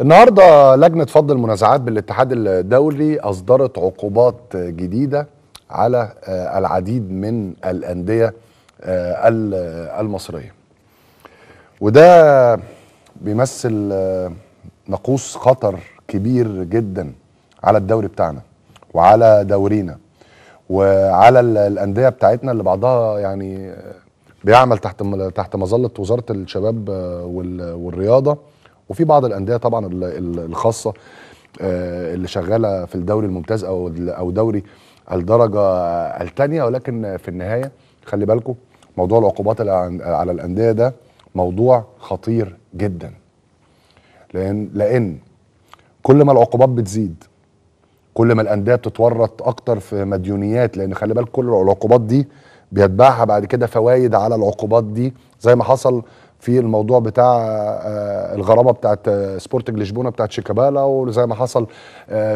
النهارده لجنه فض المنازعات بالاتحاد الدولي اصدرت عقوبات جديده على آه، العديد من الانديه آه، المصريه وده بيمثل آه، نقوص خطر كبير جدا على الدوري بتاعنا وعلى دورينا وعلى الانديه بتاعتنا اللي بعضها يعني بيعمل تحت تحت مظله وزاره الشباب والرياضه وفي بعض الانديه طبعا الخاصه آه، اللي شغاله في الدوري الممتاز او او دوري الدرجه آه، الثانيه ولكن في النهايه خلي بالكم موضوع العقوبات على الانديه ده موضوع خطير جدا لان لان كل ما العقوبات بتزيد كل ما الانديه بتتورط اكتر في مديونيات لان خلي بالك كل العقوبات دي بيتبعها بعد كده فوايد على العقوبات دي زي ما حصل في الموضوع بتاع آه، آه، الغرابه بتاعت آه، سبورتنج لشبونه بتاعت شيكابالا وزي ما حصل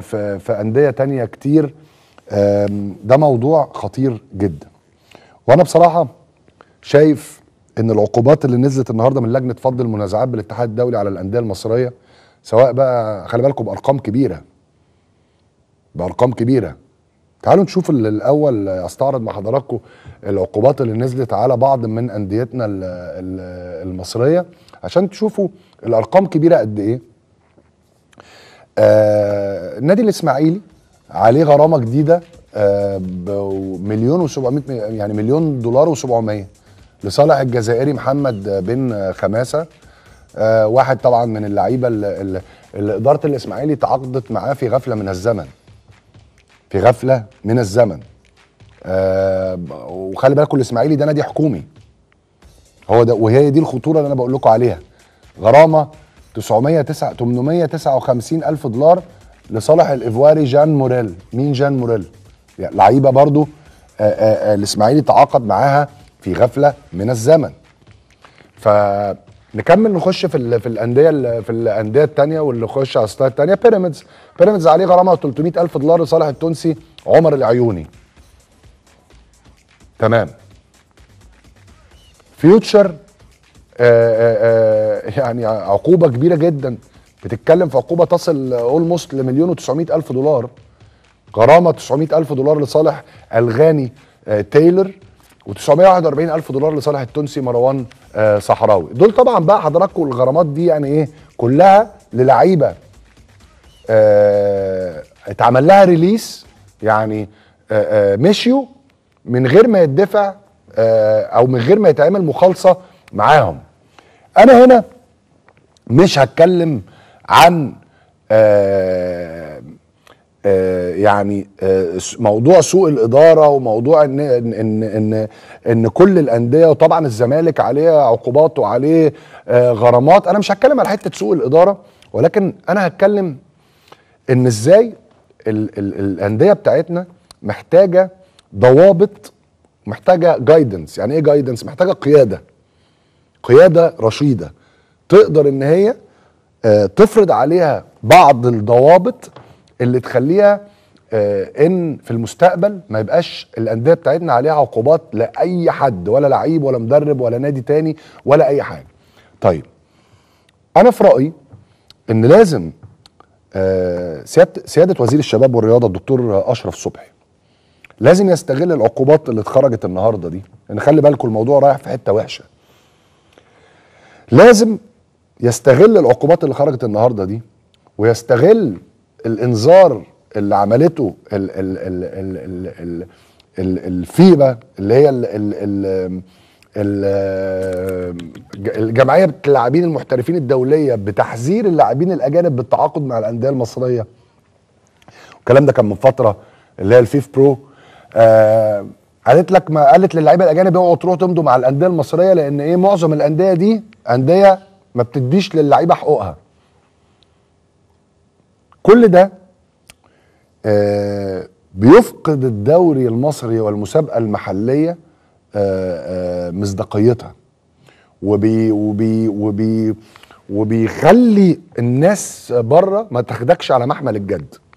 في في انديه تانية كتير ده موضوع خطير جدا وانا بصراحه شايف ان العقوبات اللي نزلت النهارده من لجنه فض المنازعات بالاتحاد الدولي على الانديه المصريه سواء بقى خلي بالكم بارقام كبيره بارقام كبيره تعالوا نشوف الاول استعرض مع حضراتكم العقوبات اللي نزلت على بعض من انديتنا المصريه عشان تشوفوا الارقام كبيره قد ايه آه نادي الاسماعيلي عليه غرامه جديده آه بمليون و700 يعني مليون دولار و700 لصالح الجزائري محمد بن خماسه آه واحد طبعا من اللعيبه اللي اداره الاسماعيلي تعاقدت معاه في غفله من الزمن في غفله من الزمن آه وخلي بالكم الاسماعيلي ده نادي حكومي هو ده وهي دي الخطوره اللي انا بقول لكم عليها غرامه 909 859 الف دولار لصالح الايفواري جان موريل مين جان موريل يعني لعيبه برضو آآ آه، آآ آه، آه، الاسماعيلي تعاقد معاها في غفله من الزمن ف نكمل نخش في الـ في الانديه في الانديه الثانيه واللي خش على الستار الثانيه بيراميدز بيراميدز عليه غرامه 300000 دولار لصالح التونسي عمر العيوني تمام فيوتشر آه، آه، آه، يعني عقوبه كبيره جدا بتتكلم في عقوبه تصل اولموست لمليون و900 الف دولار غرامه 900 الف دولار لصالح الغاني تايلر و941 الف دولار لصالح التونسي مروان آه، صحراوي دول طبعا بقى حضراتكم الغرامات دي يعني ايه كلها للعيبه آه، اتعمل لها ريليس يعني آه، مشيوا من غير ما يدفع او من غير ما يتعمل مخالصه معاهم انا هنا مش هتكلم عن آه، يعني آه، موضوع سوء الاداره وموضوع ان ان ان ان, كل الانديه وطبعا الزمالك عليه عقوبات وعليه آه، غرامات انا مش هتكلم على حته سوء الاداره ولكن انا هتكلم ان ازاي ال ال الانديه بتاعتنا محتاجه ضوابط محتاجه جايدنس يعني ايه جايدنس محتاجه قياده قياده رشيده تقدر ان هي تفرض عليها بعض الضوابط اللي تخليها آه، ان في المستقبل ما يبقاش الانديه بتاعتنا عليها عقوبات لاي حد ولا لعيب ولا مدرب ولا نادي تاني ولا اي حاجه طيب انا في رايي ان لازم آه، سياده سياده وزير الشباب والرياضه الدكتور اشرف صبحي لازم يستغل العقوبات اللي اتخرجت النهارده دي ان يعني خلي بالكم الموضوع رايح في حته وحشه لازم يستغل العقوبات اللي خرجت النهارده دي ويستغل الانذار اللي عملته ال ال ال ال ال ال ال الفيبا اللي هي ال ال ال الجمعيه اللاعبين المحترفين الدوليه بتحذير اللاعبين الاجانب بالتعاقد مع الانديه المصريه الكلام ده كان من فتره اللي هي الفيف برو آه قالت لك ما قالت للعيبه الاجانب اوعوا تروحوا تمضوا مع الانديه المصريه لان ايه معظم الانديه دي انديه ما بتديش للعيبه حقوقها كل ده آه، بيفقد الدوري المصري والمسابقه المحليه آه، آه، مصداقيتها وبي وبي وبي وبيخلي الناس بره ما تاخدكش على محمل الجد